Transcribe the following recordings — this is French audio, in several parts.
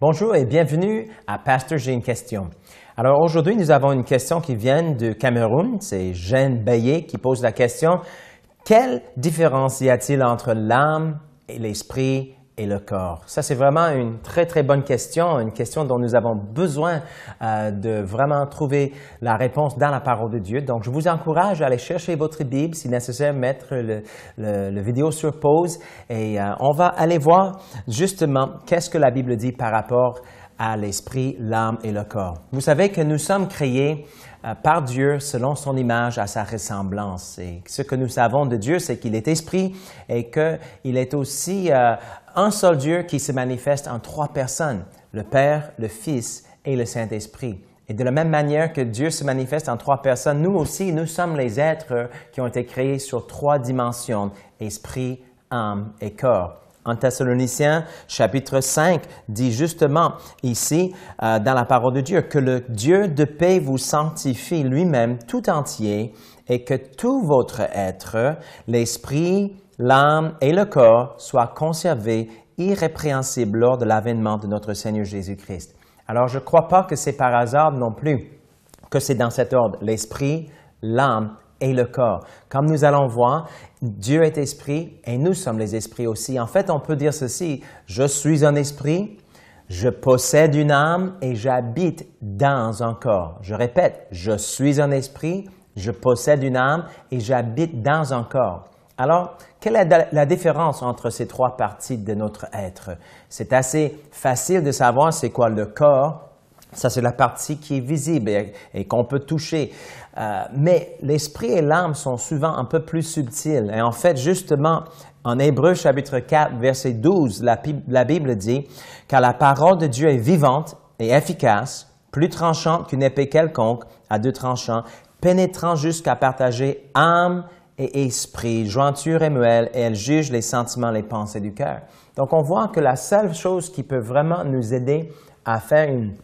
Bonjour et bienvenue à Pasteur, j'ai une question. Alors aujourd'hui, nous avons une question qui vient de Cameroun. C'est Jeanne Bayet qui pose la question Quelle différence y a-t-il entre l'âme et l'esprit et le corps? Ça, c'est vraiment une très, très bonne question, une question dont nous avons besoin euh, de vraiment trouver la réponse dans la parole de Dieu. Donc, je vous encourage à aller chercher votre Bible, si nécessaire, mettre le, vidéo sur pause et euh, on va aller voir justement qu'est-ce que la Bible dit par rapport à l'esprit, l'âme et le corps. Vous savez que nous sommes créés euh, par Dieu selon son image à sa ressemblance. Et ce que nous savons de Dieu, c'est qu'il est esprit et qu'il est aussi euh, un seul Dieu qui se manifeste en trois personnes, le Père, le Fils et le Saint-Esprit. Et de la même manière que Dieu se manifeste en trois personnes, nous aussi, nous sommes les êtres qui ont été créés sur trois dimensions, esprit, âme et corps. En Thessaloniciens, chapitre 5, dit justement ici, euh, dans la parole de Dieu, que le Dieu de paix vous sanctifie lui-même tout entier et que tout votre être, l'esprit, l'âme et le corps soient conservés irrépréhensibles lors de l'avènement de notre Seigneur Jésus-Christ. Alors je ne crois pas que c'est par hasard non plus que c'est dans cet ordre, l'esprit, l'âme et le corps. Comme nous allons voir, Dieu est esprit et nous sommes les esprits aussi. En fait, on peut dire ceci, je suis un esprit, je possède une âme et j'habite dans un corps. Je répète, je suis un esprit, je possède une âme et j'habite dans un corps. Alors, quelle est la différence entre ces trois parties de notre être? C'est assez facile de savoir c'est quoi le corps. Ça, c'est la partie qui est visible et, qu'on peut toucher. Euh, mais l'esprit et l'âme sont souvent un peu plus subtils. Et en fait, justement, en Hébreu chapitre 4, verset 12, la, la Bible dit, Car la parole de Dieu est vivante et efficace, plus tranchante qu'une épée quelconque, à deux tranchants, pénétrant jusqu'à partager âme, esprit, jointure et et elle juge les sentiments, les pensées du cœur. Donc on voit que la seule chose qui peut vraiment nous aider à faire une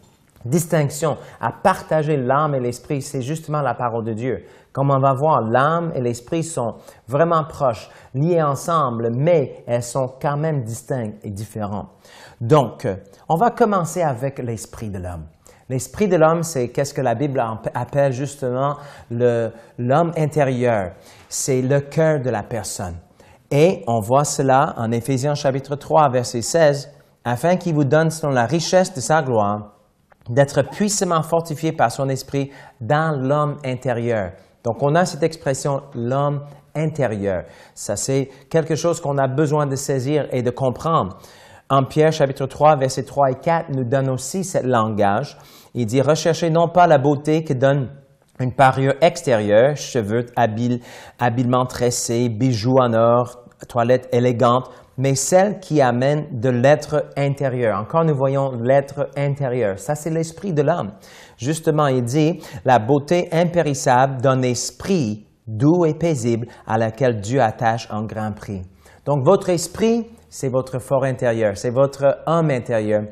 distinction, à partager l'âme et l'esprit, c'est justement la parole de Dieu. Comme on va voir, l'âme et l'esprit sont vraiment proches, liés ensemble, mais elles sont quand même distinctes et différentes. Donc, on va commencer avec l'esprit de l'homme. L'esprit de l'homme, c'est qu'est-ce que la Bible appelle justement l'homme intérieur. C'est le cœur de la personne. Et on voit cela en Éphésiens chapitre 3, verset 16, afin qu'il vous donne selon la richesse de sa gloire d'être puissamment fortifié par son esprit dans l'homme intérieur. Donc on a cette expression l'homme intérieur. Ça c'est quelque chose qu'on a besoin de saisir et de comprendre. En Pierre chapitre 3, versets 3 et 4 nous donne aussi ce langage. Il dit, recherchez non pas la beauté qui donne une parure extérieure, cheveux habilement tressés, bijoux en or, toilette élégante, mais celle qui amène de l'être intérieur. Encore nous voyons l'être intérieur. Ça, c'est l'esprit de l'homme. Justement, il dit, la beauté impérissable d'un esprit doux et paisible à laquelle Dieu attache un grand prix. Donc votre esprit, c'est votre fort intérieur, c'est votre homme intérieur.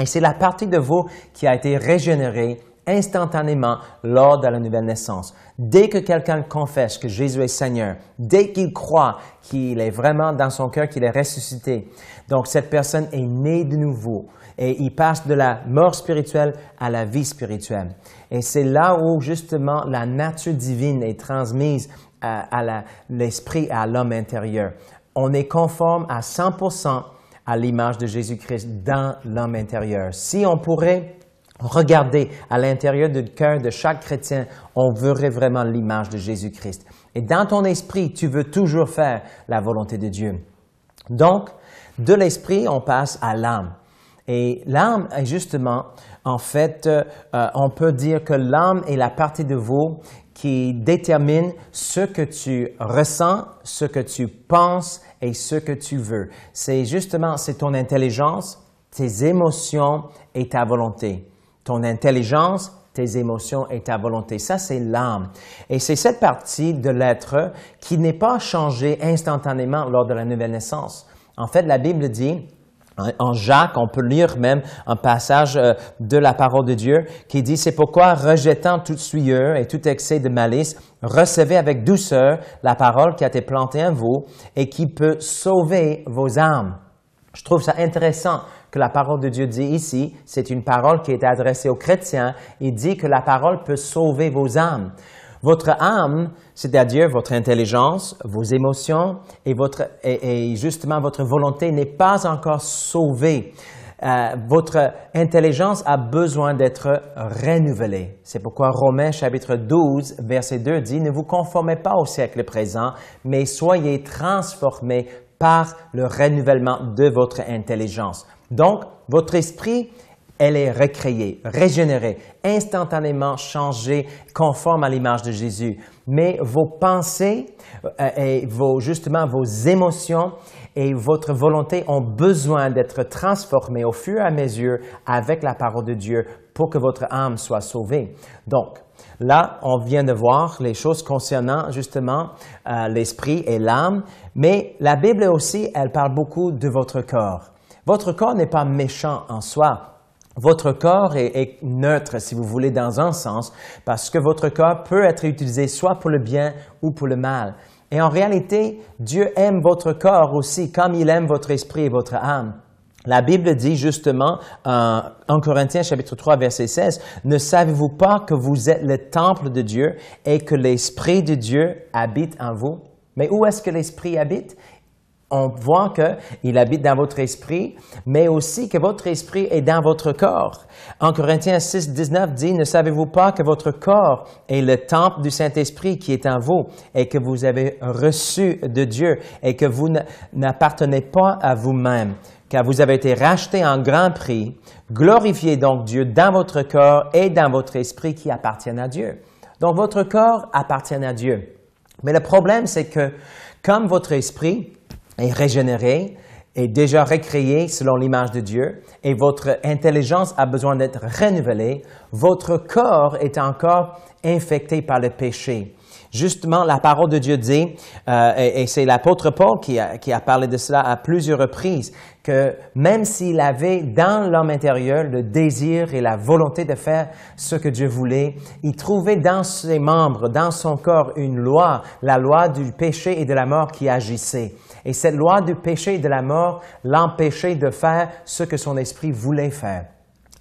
Et c'est la partie de vous qui a été régénérée instantanément lors de la nouvelle naissance. Dès que quelqu'un confesse que Jésus est Seigneur, dès qu'il croit qu'il est vraiment dans son cœur, qu'il est ressuscité, donc cette personne est née de nouveau et il passe de la mort spirituelle à la vie spirituelle. Et c'est là où justement la nature divine est transmise à, l'esprit, à l'homme intérieur. On est conforme à 100% à l'image de Jésus-Christ dans l'homme intérieur. Si on pourrait regarder à l'intérieur du cœur de chaque chrétien, on verrait vraiment l'image de Jésus-Christ. Et dans ton esprit, tu veux toujours faire la volonté de Dieu. Donc, de l'esprit, on passe à l'âme. Et l'âme est justement, en fait, euh, euh, on peut dire que l'âme est la partie de vous qui détermine ce que tu ressens, ce que tu penses et ce que tu veux. C'est justement, c'est ton intelligence, tes émotions et ta volonté. Ton intelligence, tes émotions et ta volonté. Ça, c'est l'âme. Et c'est cette partie de l'être qui n'est pas changée instantanément lors de la nouvelle naissance. En fait, la Bible dit, Hein, en Jacques, on peut lire même un passage euh, de la parole de Dieu qui dit, C'est pourquoi, rejetant toute sueur et tout excès de malice, recevez avec douceur la parole qui a été plantée en vous et qui peut sauver vos âmes. Je trouve ça intéressant que la parole de Dieu dit ici, c'est une parole qui est adressée aux chrétiens. Il dit que la parole peut sauver vos âmes. Votre âme, c'est-à-dire votre intelligence, vos émotions et, justement votre volonté n'est pas encore sauvée. Euh, votre intelligence a besoin d'être renouvelée. C'est pourquoi Romains chapitre 12, verset 2 dit, Ne vous conformez pas au siècle présent, mais soyez transformés par le renouvellement de votre intelligence. Donc, votre esprit elle est recréée, régénérée, instantanément changée, conforme à l'image de Jésus. Mais vos pensées euh, et vos, justement vos émotions et votre volonté ont besoin d'être transformées au fur et à mesure avec la parole de Dieu pour que votre âme soit sauvée. Donc, Là, on vient de voir les choses concernant justement euh, l'esprit et l'âme, mais la Bible aussi, elle parle beaucoup de votre corps. Votre corps n'est pas méchant en soi, votre corps est, neutre, si vous voulez, dans un sens, parce que votre corps peut être utilisé soit pour le bien ou pour le mal. Et en réalité, Dieu aime votre corps aussi, comme il aime votre esprit et votre âme. La Bible dit justement en euh, Corinthiens chapitre 3 verset 16, Ne savez-vous pas que vous êtes le temple de Dieu et que l'Esprit de Dieu habite en vous? Mais où est-ce que l'Esprit habite? on voit qu'il habite dans votre esprit, mais aussi que votre esprit est dans votre corps. En Corinthiens 6, 19 dit, Ne savez-vous pas que votre corps est le temple du Saint-Esprit qui est en vous et que vous avez reçu de Dieu et que vous n'appartenez pas à vous-même, car vous avez été racheté en grand prix. Glorifiez donc Dieu dans votre corps et dans votre esprit qui appartiennent à Dieu. Donc votre corps appartient à Dieu. Mais le problème, c'est que comme votre esprit, est régénéré, est déjà récréé selon l'image de Dieu, et votre intelligence a besoin d'être renouvelée, votre corps est encore infecté par le péché. Justement, la parole de Dieu dit, euh, et, c'est l'apôtre Paul qui a, qui a parlé de cela à plusieurs reprises, que même s'il avait dans l'homme intérieur le désir et la volonté de faire ce que Dieu voulait, il trouvait dans ses membres, dans son corps, une loi, la loi du péché et de la mort qui agissait. Et cette loi du péché et de la mort l'empêchait de faire ce que son esprit voulait faire.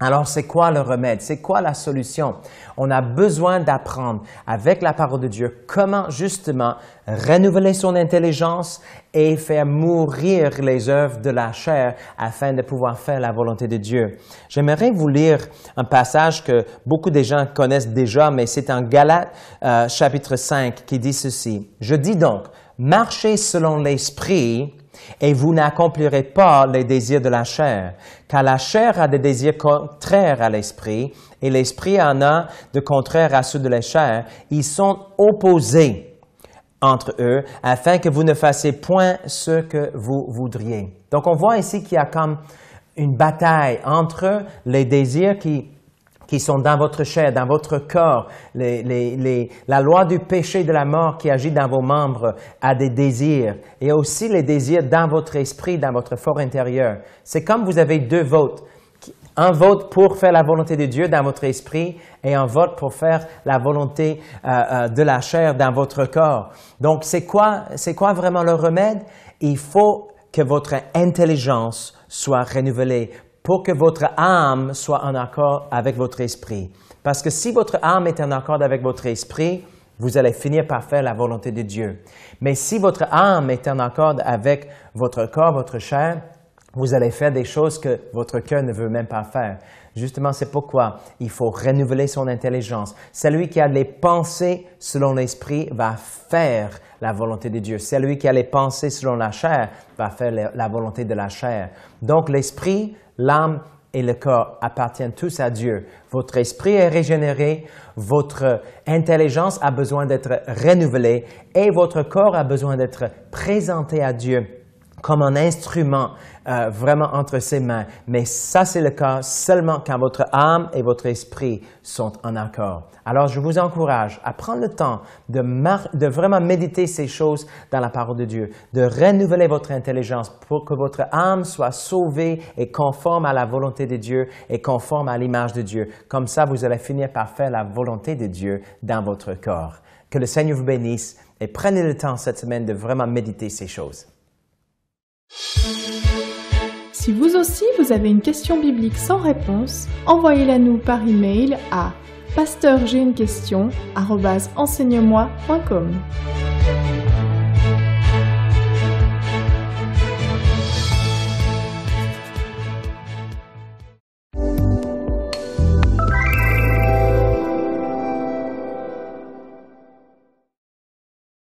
Alors, c'est quoi le remède? C'est quoi la solution? On a besoin d'apprendre avec la parole de Dieu comment justement renouveler son intelligence et faire mourir les œuvres de la chair afin de pouvoir faire la volonté de Dieu. J'aimerais vous lire un passage que beaucoup de gens connaissent déjà, mais c'est en Galates euh, chapitre 5 qui dit ceci. Je dis donc, marchez selon l'esprit et vous n'accomplirez pas les désirs de la chair, car la chair a des désirs contraires à l'esprit, et l'esprit en a de contraires à ceux de la chair. Ils sont opposés entre eux, afin que vous ne fassiez point ce que vous voudriez. Donc on voit ici qu'il y a comme une bataille entre les désirs qui qui sont dans votre chair, dans votre corps, les, la loi du péché de la mort qui agit dans vos membres a des désirs et aussi les désirs dans votre esprit, dans votre fort intérieur. C'est comme vous avez deux votes. Un vote pour faire la volonté de Dieu dans votre esprit et un vote pour faire la volonté euh, euh, de la chair dans votre corps. Donc, c'est quoi, c'est quoi vraiment le remède? Il faut que votre intelligence soit renouvelée pour que votre âme soit en accord avec votre esprit. Parce que si votre âme est en accord avec votre esprit, vous allez finir par faire la volonté de Dieu. Mais si votre âme est en accord avec votre corps, votre chair, vous allez faire des choses que votre cœur ne veut même pas faire. Justement, c'est pourquoi il faut renouveler son intelligence. Celui qui a les pensées selon l'esprit va faire la volonté de Dieu. Celui qui a les pensées selon la chair va faire la volonté de la chair. Donc l'esprit l'âme et le corps appartiennent tous à Dieu. Votre esprit est régénéré, votre intelligence a besoin d'être renouvelée et votre corps a besoin d'être présenté à Dieu comme un instrument euh, vraiment entre ses mains. Mais ça, c'est le cas seulement quand votre âme et votre esprit sont en accord. Alors, je vous encourage à prendre le temps de, de vraiment méditer ces choses dans la parole de Dieu, de renouveler votre intelligence pour que votre âme soit sauvée et conforme à la volonté de Dieu et conforme à l'image de Dieu. Comme ça, vous allez finir par faire la volonté de Dieu dans votre corps. Que le Seigneur vous bénisse et prenez le temps cette semaine de vraiment méditer ces choses. Si vous aussi vous avez une question biblique sans réponse, envoyez-la nous par email à pasteur